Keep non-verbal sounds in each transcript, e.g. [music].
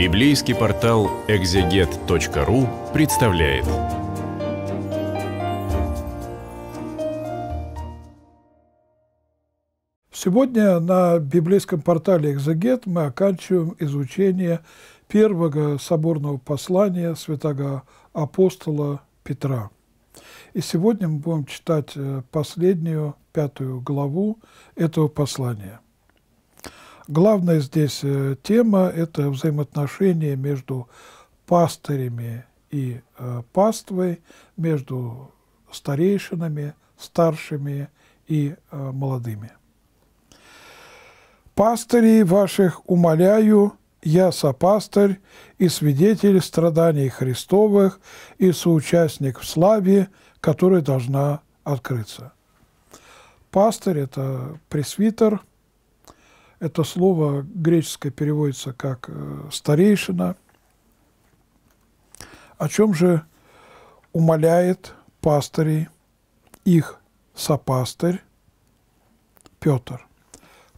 Библейский портал экзегет.ру представляет. Сегодня на библейском портале «Экзегет» мы оканчиваем изучение первого соборного послания святого апостола Петра. И сегодня мы будем читать э, последнюю, пятую главу этого послания – Главная здесь э, тема – это взаимоотношения между пастырями и э, паствой, между старейшинами, старшими и э, молодыми. «Пастырей ваших умоляю, я сопастырь и свидетель страданий Христовых и соучастник в славе, которая должна открыться». Пастырь – это пресвитер – это слово греческое переводится как э, «старейшина», о чем же умоляет пастырей их сопастырь Петр.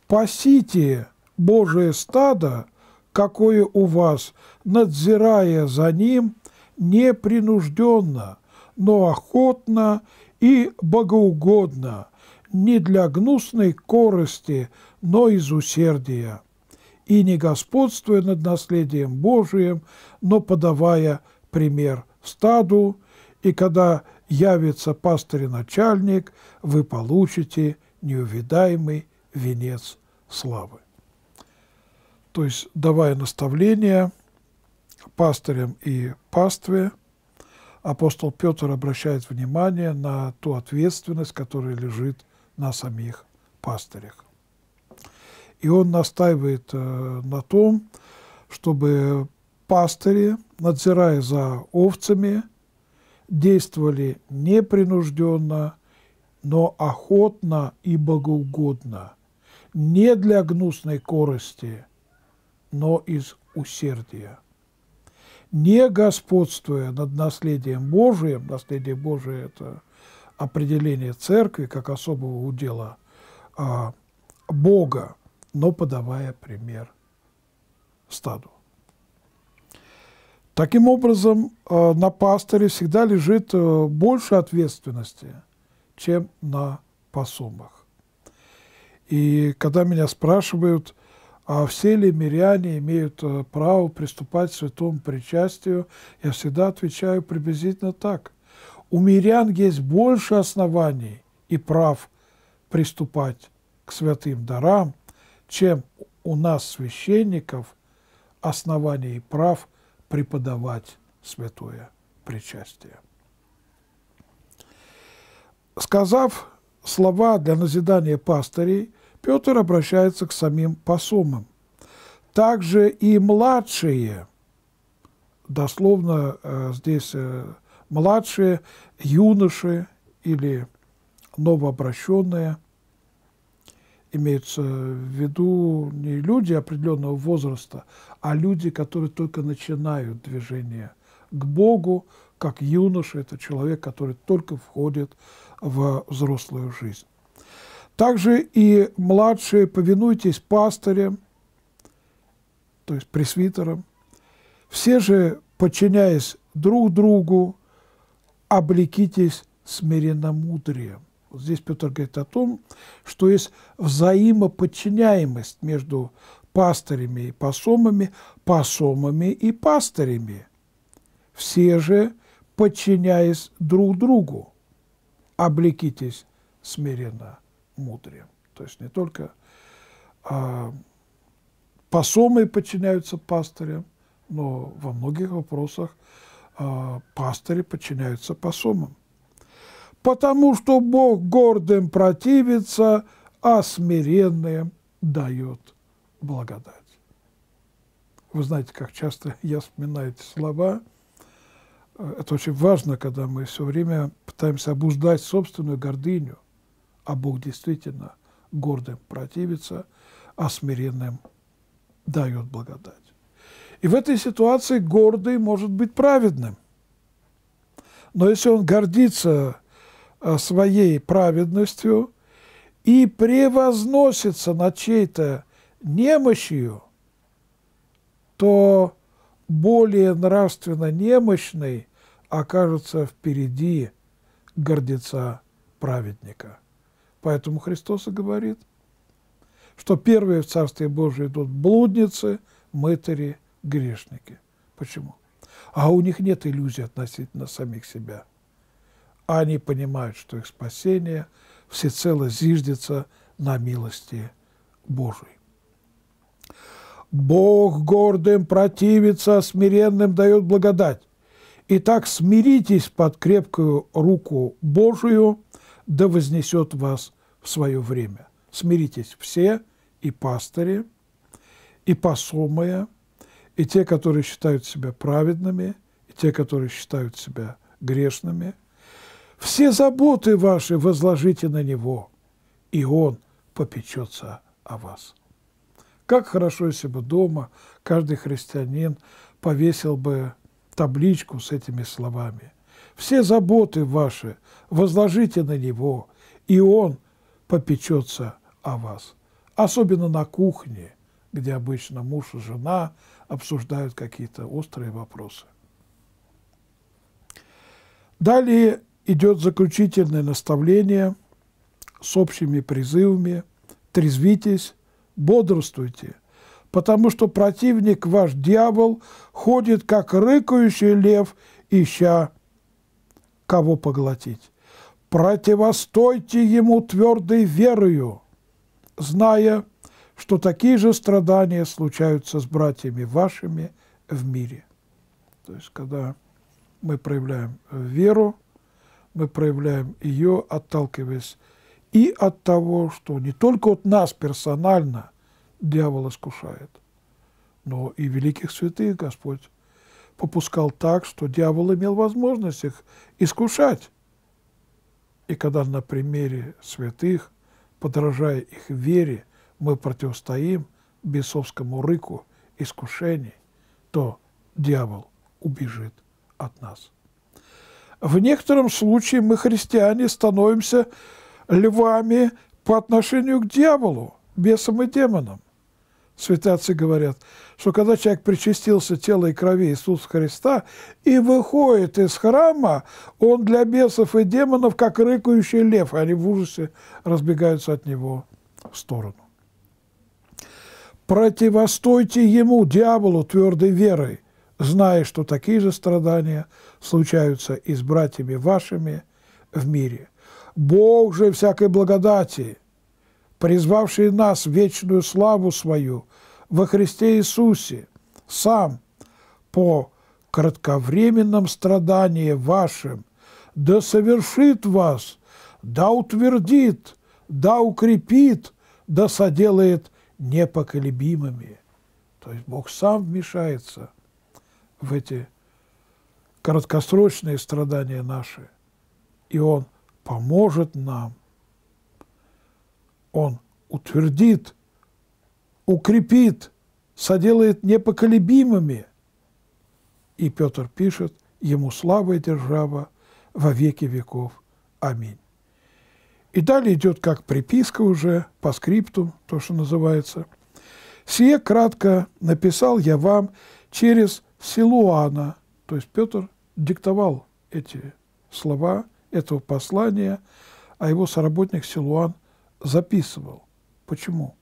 «Пасите Божие стадо, какое у вас, надзирая за ним непринужденно, но охотно и богоугодно, не для гнусной корости, но из усердия, и не господствуя над наследием Божиим, но подавая пример стаду, и когда явится пастырь-начальник, вы получите неувидаемый венец славы. То есть, давая наставление пастырям и пастве, апостол Петр обращает внимание на ту ответственность, которая лежит на самих пастырях. И он настаивает э, на том, чтобы пастыри, надзирая за овцами, действовали непринужденно, но охотно и богоугодно, не для гнусной корости, но из усердия. Не господствуя над наследием Божиим, наследие Божие – это определение церкви как особого удела а, Бога, но подавая пример стаду. Таким образом, э, на пастыре всегда лежит э, больше ответственности, чем на пасумах. И когда меня спрашивают, а все ли миряне имеют э, право приступать к святому причастию, я всегда отвечаю приблизительно так. У мирян есть больше оснований и прав приступать к святым дарам, чем у нас, священников, оснований и прав преподавать святое причастие. Сказав слова для назидания пастырей, Петр обращается к самим посумам. Также и младшие, дословно э, здесь э, младшие, юноши или новообращенные – имеются в виду не люди определенного возраста, а люди, которые только начинают движение к Богу, как юноша, это человек, который только входит в взрослую жизнь. Также и младшие, повинуйтесь пастырям, то есть пресвитерам, все же, подчиняясь друг другу, облекитесь смиренно смиренномудрием. Здесь Петр говорит о том, что есть взаимоподчиняемость между пастырями и посомами, посомами и пастырями. Все же, подчиняясь друг другу, облекитесь смиренно мудрым. То есть не только а, пасомы подчиняются пастырям, но во многих вопросах а, пастыри подчиняются посомам потому что Бог гордым противится, а смиренным дает благодать. Вы знаете, как часто [laughs] я вспоминаю эти слова. Э, это очень важно, когда мы все время пытаемся обуздать собственную гордыню, а Бог действительно гордым противится, а смиренным дает благодать. И в этой ситуации гордый может быть праведным. Но если он гордится Э, своей праведностью и превозносится над чьей-то немощью, то более нравственно немощный окажется впереди гордеца праведника. Поэтому Христос и говорит, что первые в Царстве Божьем идут блудницы, мытари, грешники. Почему? А у них нет иллюзий относительно самих себя – а они понимают, что их спасение всецело зиждется на милости Божией. Бог гордым противится, смиренным дает благодать. Итак, смиритесь под крепкую руку Божию, да вознесет вас в свое время. Смиритесь все, и пастыри, и посомые, и те, которые считают себя праведными, и те, которые считают себя грешными – все заботы ваши возложите на Него, и Он попечется о вас. Как хорошо, если бы дома каждый христианин повесил бы табличку с этими словами. Все заботы ваши возложите на Него, и Он попечется о вас. Особенно на кухне, где обычно муж и жена обсуждают какие-то острые вопросы. Далее идет заключительное наставление с общими призывами «трезвитесь, бодрствуйте», потому что противник ваш дьявол ходит, как рыкающий лев, ища кого поглотить. Противостойте ему твердой верою, зная, что такие же страдания случаются с братьями вашими в мире. То есть, когда мы проявляем веру – мы проявляем ее, отталкиваясь и от того, что не только от нас персонально дьявол искушает, но и великих святых Господь попускал так, что дьявол имел возможность их искушать. И когда на примере святых, подражая их вере, мы противостоим бесовскому рыку искушений, то дьявол убежит от нас. В некотором случае мы, христиане, становимся львами по отношению к дьяволу, бесам и демонам. Святые отцы говорят, что когда человек причастился тела и крови Иисуса Христа и выходит из храма, он для бесов и демонов как рыкающий лев, и они в ужасе разбегаются от него в сторону. Противостойте ему, дьяволу, твердой верой, зная, что такие же страдания случаются и с братьями вашими в мире. Бог же всякой благодати, призвавший нас в вечную славу свою во Христе Иисусе, сам по кратковременном страдании вашим, да совершит вас, да утвердит, да укрепит, да соделает непоколебимыми. То есть Бог сам вмешается – в эти краткосрочные страдания наши, и Он поможет нам. Он утвердит, укрепит, соделает непоколебимыми. И Петр пишет, ему слава и держава во веки веков. Аминь. И далее идет как приписка уже, по скрипту, то, что называется. «Сие кратко написал я вам через Силуана, то есть Петр диктовал эти слова этого послания, а его соработник Силуан записывал. Почему?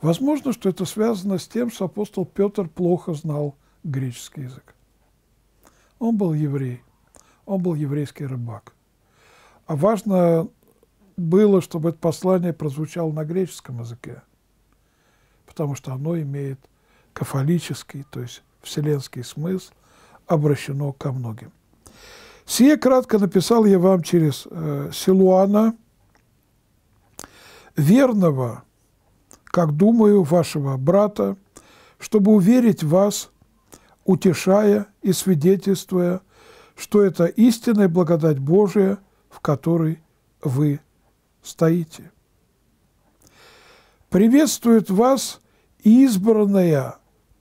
Возможно, что это связано с тем, что апостол Петр плохо знал греческий язык. Он был еврей, он был еврейский рыбак. А важно было, чтобы это послание прозвучало на греческом языке, потому что оно имеет кафолический, то есть вселенский смысл, обращено ко многим. Сие кратко написал я вам через э, Силуана, верного, как думаю, вашего брата, чтобы уверить вас, утешая и свидетельствуя, что это истинная благодать Божия, в которой вы стоите. Приветствует вас избранная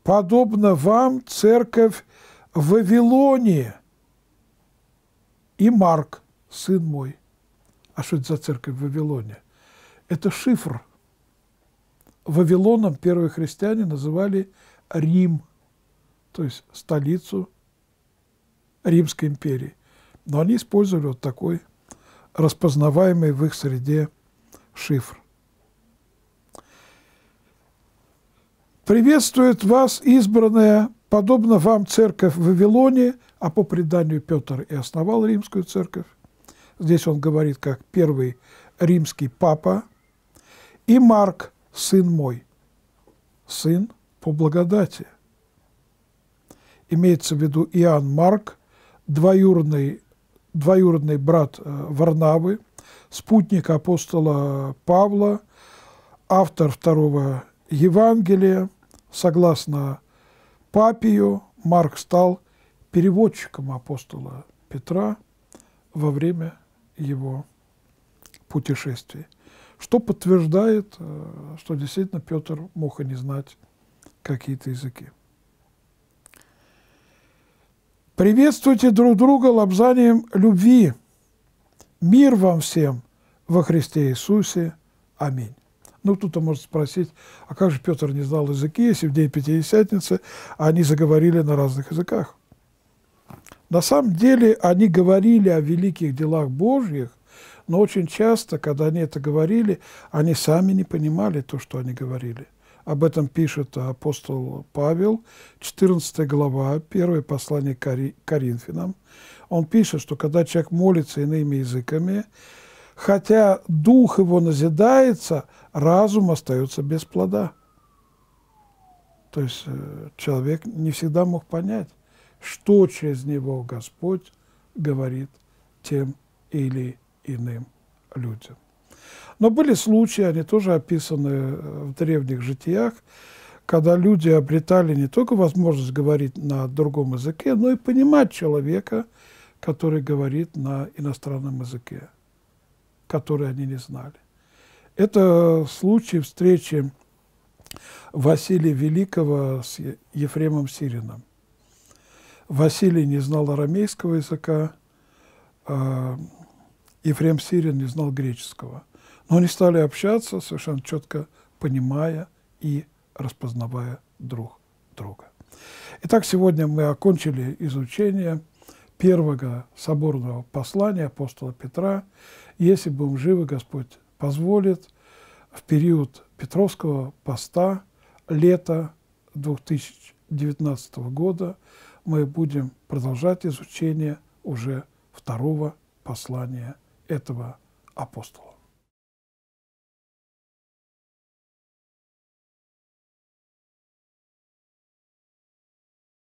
подобно вам церковь в Вавилоне. И Марк, сын мой. А что это за церковь в Вавилоне? Это шифр. Вавилоном первые христиане называли Рим, то есть столицу Римской империи. Но они использовали вот такой распознаваемый в их среде шифр. Приветствует вас, избранная, подобно вам, церковь в Вавилоне, а по преданию Петр и основал римскую церковь. Здесь он говорит как первый римский папа. И Марк, сын мой, сын по благодати. Имеется в виду Иоанн Марк, двоюродный, двоюродный брат э, Варнавы, спутник апостола Павла, автор второго Евангелия – Согласно Папию, Марк стал переводчиком апостола Петра во время его путешествия, что подтверждает, э, что действительно Петр мог и не знать какие-то языки. Приветствуйте друг друга лобзанием любви. Мир вам всем во Христе Иисусе. Аминь. Ну, кто-то может спросить, а как же Петр не знал языки, если в день Пятидесятницы они заговорили на разных языках? На самом деле они говорили о великих делах Божьих, но очень часто, когда они это говорили, они сами не понимали то, что они говорили. Об этом пишет апостол Павел, 14 глава, первое послание к Коринфянам. Он пишет, что когда человек молится иными языками, Хотя дух его назидается, разум остается без плода. То есть э, человек не всегда мог понять, что через него Господь говорит тем или иным людям. Но были случаи, они тоже описаны э, в древних житиях, когда люди обретали не только возможность говорить на другом языке, но и понимать человека, который говорит на иностранном языке которые они не знали. Это случай встречи Василия Великого с Ефремом Сирином. Василий не знал арамейского языка, а, Ефрем Сирин не знал греческого. Но они стали общаться, совершенно четко понимая и распознавая друг друга. Итак, сегодня мы окончили изучение первого соборного послания апостола Петра, если бы он живо Господь позволит, в период Петровского поста лета 2019 года мы будем продолжать изучение уже второго послания этого апостола.